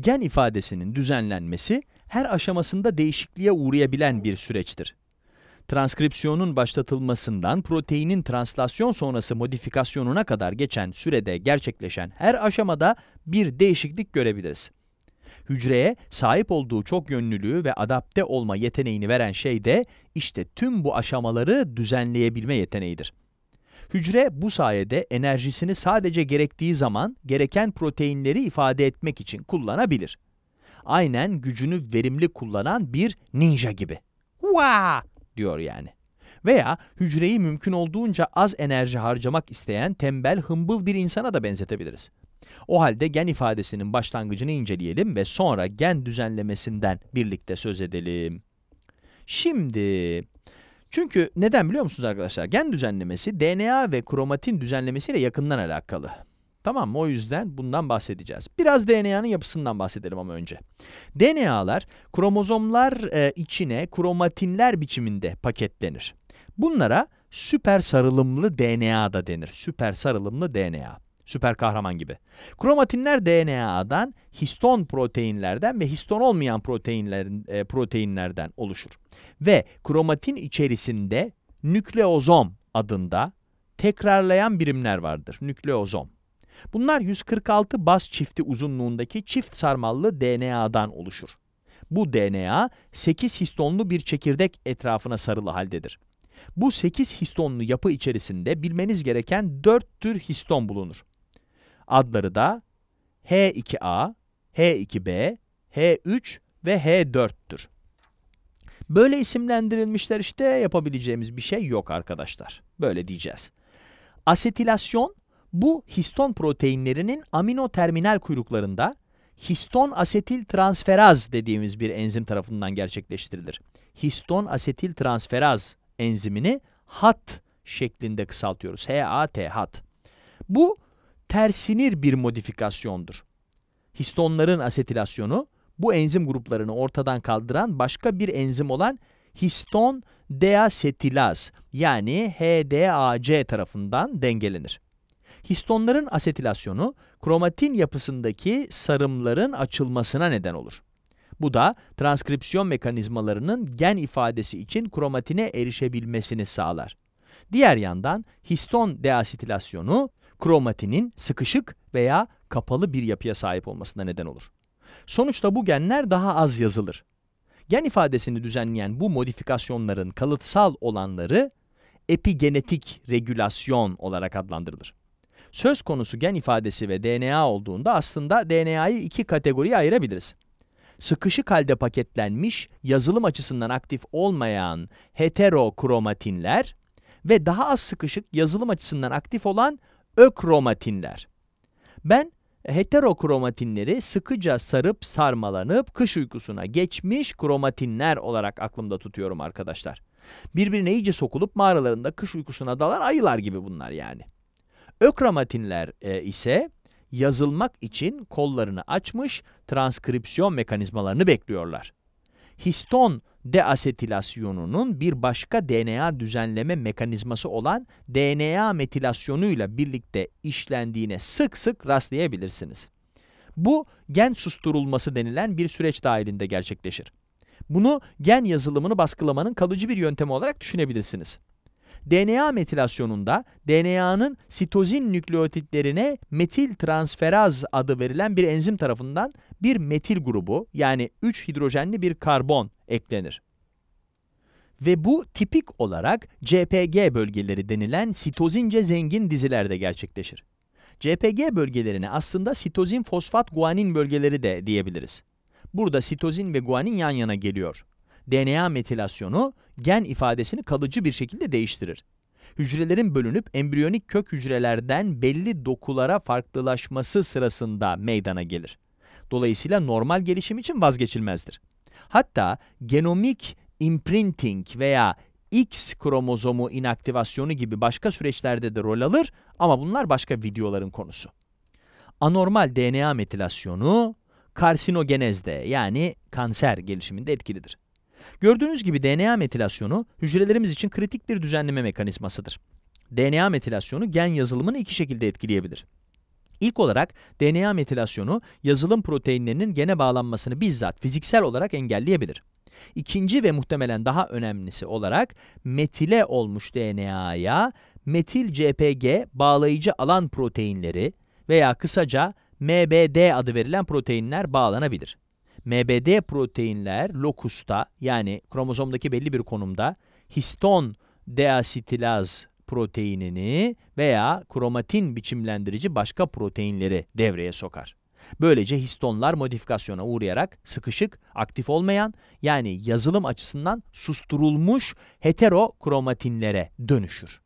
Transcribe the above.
Gen ifadesinin düzenlenmesi her aşamasında değişikliğe uğrayabilen bir süreçtir. Transkripsiyonun başlatılmasından proteinin translasyon sonrası modifikasyonuna kadar geçen sürede gerçekleşen her aşamada bir değişiklik görebiliriz. Hücreye sahip olduğu çok yönlülüğü ve adapte olma yeteneğini veren şey de işte tüm bu aşamaları düzenleyebilme yeteneğidir. Hücre bu sayede enerjisini sadece gerektiği zaman gereken proteinleri ifade etmek için kullanabilir. Aynen gücünü verimli kullanan bir ninja gibi. Wa diyor yani. Veya hücreyi mümkün olduğunca az enerji harcamak isteyen tembel, hımbıl bir insana da benzetebiliriz. O halde gen ifadesinin başlangıcını inceleyelim ve sonra gen düzenlemesinden birlikte söz edelim. Şimdi çünkü neden biliyor musunuz arkadaşlar? Gen düzenlemesi DNA ve kromatin düzenlemesiyle yakından alakalı. Tamam mı? O yüzden bundan bahsedeceğiz. Biraz DNA'nın yapısından bahsedelim ama önce. DNA'lar kromozomlar e, içine kromatinler biçiminde paketlenir. Bunlara süper sarılımlı DNA da denir. Süper sarılımlı DNA. Süper kahraman gibi. Kromatinler DNA'dan, histon proteinlerden ve histon olmayan proteinler, e, proteinlerden oluşur. Ve kromatin içerisinde nükleozom adında tekrarlayan birimler vardır. Nükleozom. Bunlar 146 baz çifti uzunluğundaki çift sarmallı DNA'dan oluşur. Bu DNA 8 histonlu bir çekirdek etrafına sarılı haldedir. Bu 8 histonlu yapı içerisinde bilmeniz gereken 4 tür histon bulunur. Adları da H2A, H2B, H3 ve H4'tür. Böyle isimlendirilmişler işte yapabileceğimiz bir şey yok arkadaşlar. Böyle diyeceğiz. Asetilasyon bu histon proteinlerinin amino terminal kuyruklarında histon asetil transferaz dediğimiz bir enzim tarafından gerçekleştirilir. Histon asetil transferaz enzimini HAT şeklinde kısaltıyoruz. H-A-T, HAT. Bu tersinir bir modifikasyondur. Histonların asetilasyonu bu enzim gruplarını ortadan kaldıran başka bir enzim olan histon deasetilaz yani HDAC tarafından dengelenir. Histonların asetilasyonu kromatin yapısındaki sarımların açılmasına neden olur. Bu da transkripsiyon mekanizmalarının gen ifadesi için kromatine erişebilmesini sağlar. Diğer yandan histon deasetilasyonu kromatinin sıkışık veya kapalı bir yapıya sahip olmasına neden olur. Sonuçta bu genler daha az yazılır. Gen ifadesini düzenleyen bu modifikasyonların kalıtsal olanları epigenetik regülasyon olarak adlandırılır. Söz konusu gen ifadesi ve DNA olduğunda aslında DNA'yı iki kategoriye ayırabiliriz. Sıkışık halde paketlenmiş, yazılım açısından aktif olmayan heterokromatinler ve daha az sıkışık, yazılım açısından aktif olan ökromatinler. Ben heterokromatinleri sıkıca sarıp sarmalanıp kış uykusuna geçmiş kromatinler olarak aklımda tutuyorum arkadaşlar. Birbirine iyice sokulup mağaralarında kış uykusuna dalar ayılar gibi bunlar yani. Ökromatinler e, ise yazılmak için kollarını açmış transkripsiyon mekanizmalarını bekliyorlar histon deasetilasyonunun bir başka DNA düzenleme mekanizması olan DNA metilasyonuyla birlikte işlendiğine sık sık rastlayabilirsiniz. Bu gen susturulması denilen bir süreç dahilinde gerçekleşir. Bunu gen yazılımını baskılamanın kalıcı bir yöntemi olarak düşünebilirsiniz. DNA metilasyonunda DNA'nın sitozin nükleotitlerine metil transferaz adı verilen bir enzim tarafından bir metil grubu yani 3 hidrojenli bir karbon eklenir. Ve bu tipik olarak CPG bölgeleri denilen sitozince zengin dizilerde gerçekleşir. CPG bölgelerini aslında sitozin fosfat guanin bölgeleri de diyebiliriz. Burada sitozin ve guanin yan yana geliyor. DNA metilasyonu gen ifadesini kalıcı bir şekilde değiştirir. Hücrelerin bölünüp embriyonik kök hücrelerden belli dokulara farklılaşması sırasında meydana gelir. Dolayısıyla normal gelişim için vazgeçilmezdir. Hatta genomik imprinting veya X kromozomu inaktivasyonu gibi başka süreçlerde de rol alır ama bunlar başka videoların konusu. Anormal DNA metilasyonu karsinogenezde yani kanser gelişiminde etkilidir. Gördüğünüz gibi DNA metilasyonu hücrelerimiz için kritik bir düzenleme mekanizmasıdır. DNA metilasyonu gen yazılımını iki şekilde etkileyebilir. İlk olarak DNA metilasyonu yazılım proteinlerinin gene bağlanmasını bizzat fiziksel olarak engelleyebilir. İkinci ve muhtemelen daha önemlisi olarak metile olmuş DNA'ya metil CPG bağlayıcı alan proteinleri veya kısaca MBD adı verilen proteinler bağlanabilir. MBD proteinler lokusta yani kromozomdaki belli bir konumda histon deasitilaz proteinini veya kromatin biçimlendirici başka proteinleri devreye sokar. Böylece histonlar modifikasyona uğrayarak sıkışık, aktif olmayan yani yazılım açısından susturulmuş heterokromatinlere dönüşür.